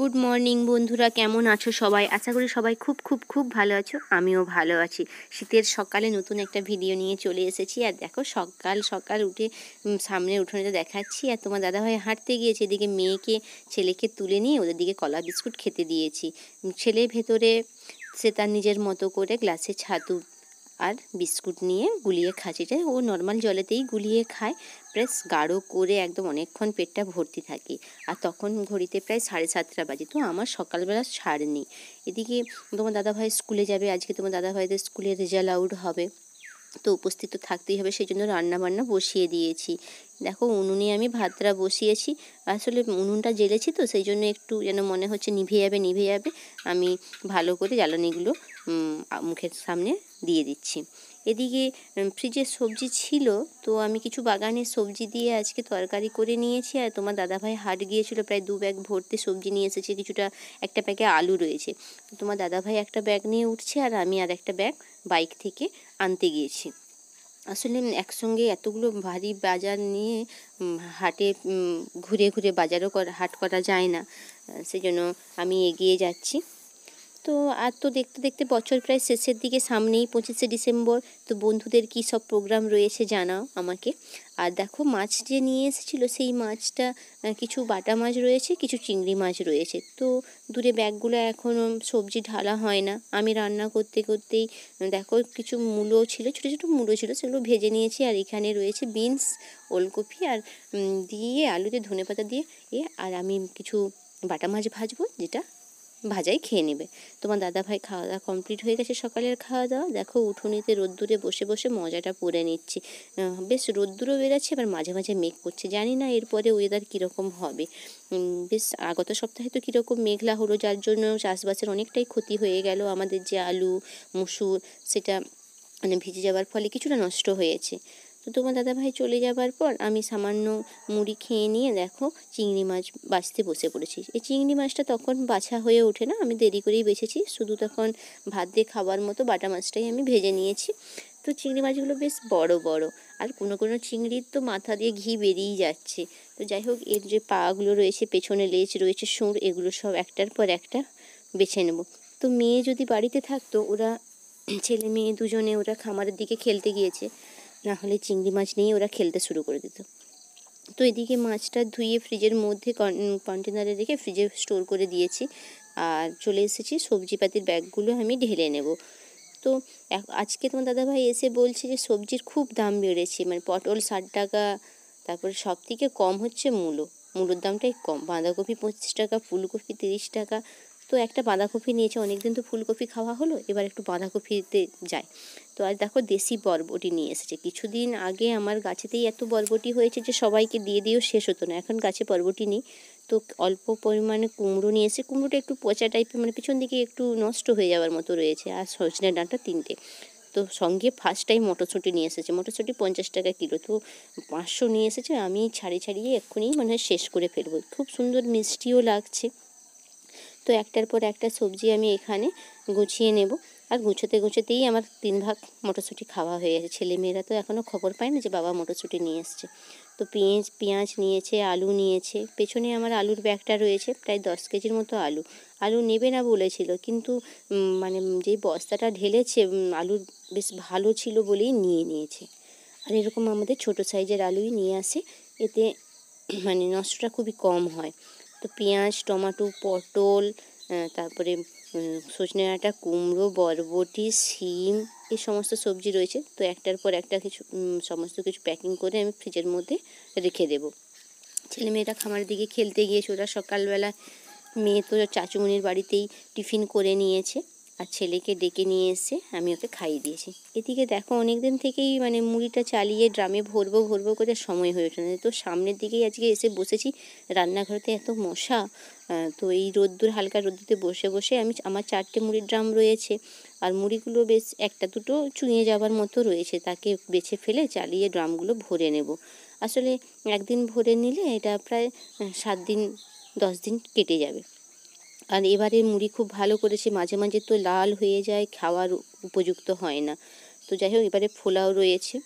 good morning বন্ধুরা কেমন আছো সবাই আশা করি সবাই খুব খুব খুব ভালো আছো আমিও ভালো আছি শীতের সকালে নতুন একটা ভিডিও নিয়ে চলে এসেছি আর দেখো সকাল সকাল উঠে সামনে উঠোনেতে দেখাচ্ছি আর তোমার দাদা ভাই হাঁটতে গিয়েছে এদিকে মেয়েকে ছেলেকে তুলে নিয়ে ওদের দিকে কলা বিস্কুট খেতে দিয়েছি ছেলে ভেতরে সে তার নিজের মতো করে গ্লাসে ছাতু আর বিস্কুট নিয়ে গুলিয়ে খাঁচিটা ও নর্মাল জলেতেই গুলিয়ে খায় প্রেস গাঢ় করে একদম অনেকক্ষণ পেটটা ভর্তি থাকে আর তখন ঘড়িতে প্রায় সাড়ে সাতটা বাজে তো আমার সকালবেলা সার নেই এদিকে তোমার দাদাভাই স্কুলে যাবে আজকে তোমার দাদাভাইদের স্কুলে রেজাল্ট আউট হবে তো উপস্থিত তো থাকতেই হবে সেই জন্য রান্নাবান্না বসিয়ে দিয়েছি দেখো উনুনে আমি ভাতটা বসিয়েছি আসলে উনুনটা জেলেছি তো সেই জন্য একটু যেন মনে হচ্ছে নিভে যাবে নিভে যাবে আমি ভালো করে জ্বালানিগুলো মুখের সামনে দিয়ে দিচ্ছি এদিকে ফ্রিজে সবজি ছিল তো আমি কিছু বাগানের সবজি দিয়ে আজকে তরকারি করে নিয়েছি আর তোমার দাদাভাই হাট গিয়েছিল প্রায় দু ব্যাগ ভর্তি সবজি নিয়ে এসেছে কিছুটা একটা ব্যাগে আলু রয়েছে তোমার দাদাভাই একটা ব্যাগ নিয়ে উঠছে আর আমি আর একটা ব্যাগ বাইক থেকে আনতে গিয়েছি আসলে একসঙ্গে এতগুলো ভারী বাজার নিয়ে হাটে ঘুরে ঘুরে বাজারও করা হাট করা যায় না সেজন্য আমি এগিয়ে যাচ্ছি তো আর তো দেখতে দেখতে বছর প্রায় শেষের দিকে সামনেই পঁচিশে ডিসেম্বর তো বন্ধুদের কী সব প্রোগ্রাম রয়েছে জানাও আমাকে আর দেখো মাছ যে নিয়ে এসেছিল সেই মাছটা কিছু বাটা মাছ রয়েছে কিছু চিংড়ি মাছ রয়েছে তো দূরে ব্যাগগুলো এখনও সবজি ঢালা হয় না আমি রান্না করতে করতেই দেখো কিছু মূলো ছিল ছোটো ছোটো মূলো ছিল সেগুলো ভেজে নিয়েছি আর এখানে রয়েছে বিনস ওলকপি আর দিয়ে আলুতে ধনে পাতা দিয়ে এ আর আমি কিছু বাটা মাছ ভাজবো যেটা ভাজাই খেয়ে নেবে তোমার দাদাভাই খাওয়া দাওয়া কমপ্লিট হয়ে গেছে সকালের খাওয়া দাওয়া দেখো উঠোনিতে রোদ্দুরে বসে বসে মজাটা পরে নিচ্ছি বেশ রোদ্দুরও বেড়াচ্ছে আবার মাঝে মাঝে মেঘ করছে জানি না এরপরে ওয়েদার কীরকম হবে বেশ আগত সপ্তাহে তো কীরকম মেঘলা হলো যার জন্য চাষবাসের অনেকটাই ক্ষতি হয়ে গেল আমাদের যে আলু মুসুর সেটা মানে ভিজে যাওয়ার ফলে কিছুটা নষ্ট হয়েছে তো তোমার দাদাভাই চলে যাবার পর আমি সামান্য মুড়ি খেয়ে নিয়ে দেখো চিংড়ি মাছ বাছতে বসে পড়েছি এই চিংড়ি মাছটা তখন বাছা হয়ে ওঠে না আমি দেরি করেই বেছেছি শুধু তখন ভাত দিয়ে খাওয়ার মতো বাটা মাছটাই আমি ভেজে নিয়েছি তো চিংড়ি মাছগুলো বেশ বড় বড় আর কোনো কোনো চিংড়ির তো মাথা দিয়ে ঘি বেরিয়েই যাচ্ছে তো যাই হোক এর যে পাগুলো রয়েছে পেছনে লেজ রয়েছে সুর এগুলো সব একটার পর একটা বেছে নেব তো মেয়ে যদি বাড়িতে থাকতো ওরা ছেলে মেয়ে দুজনে ওরা খামারের দিকে খেলতে গিয়েছে না হলে চিংড়ি মাছ নিয়ে ওরা খেলতে শুরু করে দিত তো এদিকে মাছটা ধুয়ে ফ্রিজের মধ্যে কন্টেনারে রেখে ফ্রিজে স্টোর করে দিয়েছি আর চলে এসেছি সবজিপাতির ব্যাগগুলো আমি ঢেলে নেব তো আজকে তোমার দাদাভাই এসে বলছে যে সবজির খুব দাম বেড়েছে মানে পটল ষাট টাকা তারপরে সব থেকে কম হচ্ছে মূলো মূলোর দামটাই কম বাঁধাকপি পঁচিশ টাকা ফুলকপি তিরিশ টাকা তো একটা বাঁধাকপি নিয়েছে অনেকদিন তো ফুলকপি খাওয়া হলো এবার একটু বাঁধাকপিতে যায় তো আজ দেখো দেশি বরবটি নিয়ে এসেছে কিছুদিন আগে আমার গাছেতেই এত বরবটি হয়েছে যে সবাইকে দিয়ে দিয়েও শেষ হতো না এখন গাছে বরবটি নেই তো অল্প পরিমাণে কুমড়ো নিয়ে এসে কুমড়োটা একটু পচা টাইপের মানে পিছন দিকে একটু নষ্ট হয়ে যাওয়ার মতো রয়েছে আর সজনে ডাঁটা তিনটে তো সঙ্গে ফার্স্ট টাইম মটরশুঁটি নিয়ে এসেছে মটরশুঁটি পঞ্চাশ টাকা কিলো তো পাঁচশো নিয়ে এসেছে আমি ছাড়িয়ে ছাড়িয়ে এক্ষুনি মানে শেষ করে ফেলবো খুব সুন্দর মিষ্টিও লাগছে তো একটার পর একটা সবজি আমি এখানে গুছিয়ে নেব আর গুছোতে গুছোতেই আমার তিন ভাগ মটরশুঁটি খাওয়া হয়ে গেছে ছেলেমেয়েরা তো এখনও খবর পায় না যে বাবা মটরশুঁটি নিয়ে এসছে তো পেঁয়াজ পেঁয়াজ নিয়েছে আলু নিয়েছে পেছনে আমার আলুর ব্যাগটা রয়েছে প্রায় দশ কেজির মতো আলু আলু নেবে না বলেছিল কিন্তু মানে যেই বস্তাটা ঢেলেছে আলুর বেশ ভালো ছিল বলেই নিয়ে নিয়েছে আর এরকম আমাদের ছোট সাইজের আলুই নিয়ে আসে এতে মানে নষ্টটা খুবই কম হয় তো পেঁয়াজ টমাটো পটল তারপরে সজনে ডাঁটা কুমড়ো বরবটি শিম এই সমস্ত সবজি রয়েছে তো একটার পর একটা কিছু সমস্ত কিছু প্যাকিং করে আমি ফ্রিজের মধ্যে রেখে দেব মেয়েরা খামারের দিকে খেলতে গিয়েছে ওরা সকালবেলা মেয়ে তো চাচুমনির বাড়িতেই টিফিন করে নিয়েছে আর ছেলেকে ডেকে নিয়ে এসে আমি ওকে খাইয়ে দিয়েছি এদিকে দেখো অনেক দিন থেকেই মানে মুড়িটা চালিয়ে ড্রামে ভরবো ভরবো করে সময় হয়ে ওঠে না তো সামনের দিকেই আজকে এসে বসেছি রান্নাঘরেতে এত মশা তো এই রোদ্দুর হালকা রোদ্দুতে বসে বসে আমি আমার চারটে মুড়ির ড্রাম রয়েছে আর মুড়িগুলো বেশ একটা দুটো চুঁয়ে যাবার মতো রয়েছে তাকে বেছে ফেলে চালিয়ে ড্রামগুলো ভরে নেব আসলে একদিন ভরে নিলে এটা প্রায় সাত দিন দশ দিন কেটে যাবে আর এবারের মুড়ি খুব ভালো করেছে মাঝে মাঝে তো লাল হয়ে যায় খাওয়ার উপযুক্ত হয় না তো যাই হোক এবারে ফোলাও রয়েছে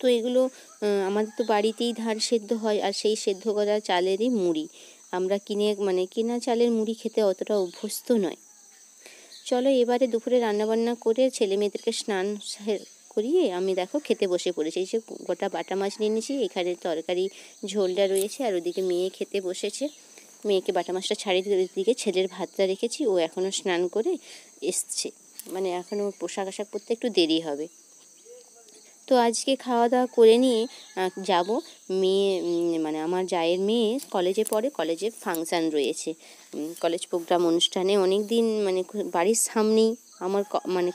তো এগুলো আমাদের তো বাড়িতেই ধান সেদ্ধ হয় আর সেই সেদ্ধ করা চালেরই মুড়ি আমরা কিনে মানে কেনা চালের মুড়ি খেতে অতটা অভ্যস্ত নয় চলো এবারে দুপুরে রান্নাবান্না করে ছেলে মেয়েদেরকে স্নান করিয়ে আমি দেখো খেতে বসে পড়েছি এই যে গোটা বাটা মাছ নিয়ে নিয়েছি এখানে তরকারি ঝোলটা রয়েছে আর ওদিকে মেয়ে খেতে বসেছে মেয়েকে বাটা মাছটা ছাড়িয়ে দিকে ছেলের ভাতটা রেখেছি ও এখনও স্নান করে এসছে মানে এখনও পোশাক আশাক পরতে একটু দেরি হবে তো আজকে খাওয়া দাওয়া করে নিয়ে যাব মেয়ে মানে আমার জায়ের মেয়ে কলেজে পড়ে কলেজে ফাংশান রয়েছে কলেজ প্রোগ্রাম অনুষ্ঠানে অনেক দিন মানে বাড়ির সামনেই আমার মানে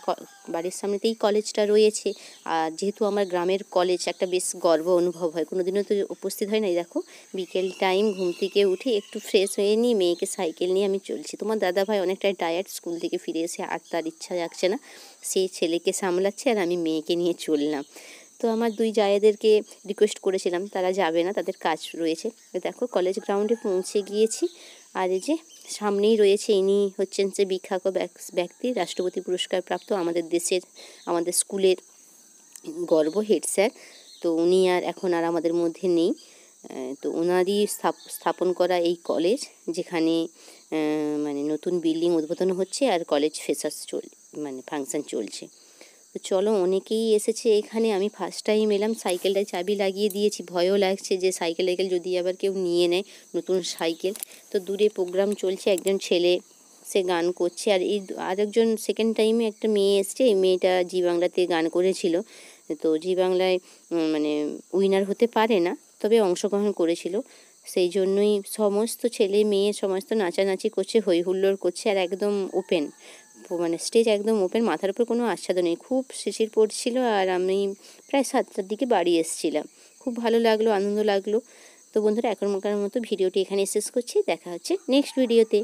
বাড়ির সামনেতেই কলেজটা রয়েছে আর যেহেতু আমার গ্রামের কলেজ একটা বেশ গর্ব অনুভব হয় কোনো দিনও তো উপস্থিত হয় নাই দেখো বিকেল টাইম ঘুম থেকে উঠে একটু ফ্রেশ হয়ে নিয়ে মেয়েকে সাইকেল নিয়ে আমি চলছি তোমার দাদাভাই অনেকটাই টায়ার্ড স্কুল থেকে ফিরে এসে আর তার ইচ্ছা যাচ্ছে না সে ছেলেকে সামলাচ্ছে আর আমি মেয়েকে নিয়ে চললাম তো আমার দুই জায়েদেরকে রিকোয়েস্ট করেছিলাম তারা যাবে না তাদের কাজ রয়েছে দেখো কলেজ গ্রাউন্ডে পৌঁছে গিয়েছি আর এই যে সামনেই রয়েছে ইনি হচ্ছেন যে বিখ্যাত ব্যক্তি রাষ্ট্রপতি পুরস্কার প্রাপ্ত আমাদের দেশের আমাদের স্কুলের গর্ব হেড স্যার তো উনি আর এখন আর আমাদের মধ্যে নেই তো ওনারই স্থাপন করা এই কলেজ যেখানে মানে নতুন বিল্ডিং উদ্বোধন হচ্ছে আর কলেজ ফেসার্স চল মানে ফাংশন চলছে তো চলো অনেকেই এসেছে এখানে আমি ফার্স্ট টাইম এলাম সাইকেলটায় চাবি লাগিয়ে দিয়েছি ভয়ও লাগছে যে সাইকেল টাইকেল যদি আবার কেউ নিয়ে নেয় নতুন সাইকেল তো দূরে প্রোগ্রাম চলছে একজন ছেলে সে গান করছে আর এই আরেকজন সেকেন্ড টাইমে একটা মেয়ে এসছে এই মেয়েটা জি বাংলাতে গান করেছিল তো জি বাংলায় মানে উইনার হতে পারে না তবে অংশগ্রহণ করেছিল সেই জন্যই সমস্ত ছেলে মেয়ে সমস্ত নাচানাচি করছে হৈ করছে আর একদম ওপেন মানে স্টেজ একদম ওপেন মাথার উপর কোনো আচ্ছাদন নেই খুব শিশির পড়ছিল আর আমি প্রায় সাতটার দিকে বাড়ি এসেছিলাম খুব ভালো লাগলো আনন্দ লাগলো তো বন্ধুরা এখনকার মতো ভিডিওটি এখানে শেষ করছি দেখা হচ্ছে নেক্সট ভিডিওতে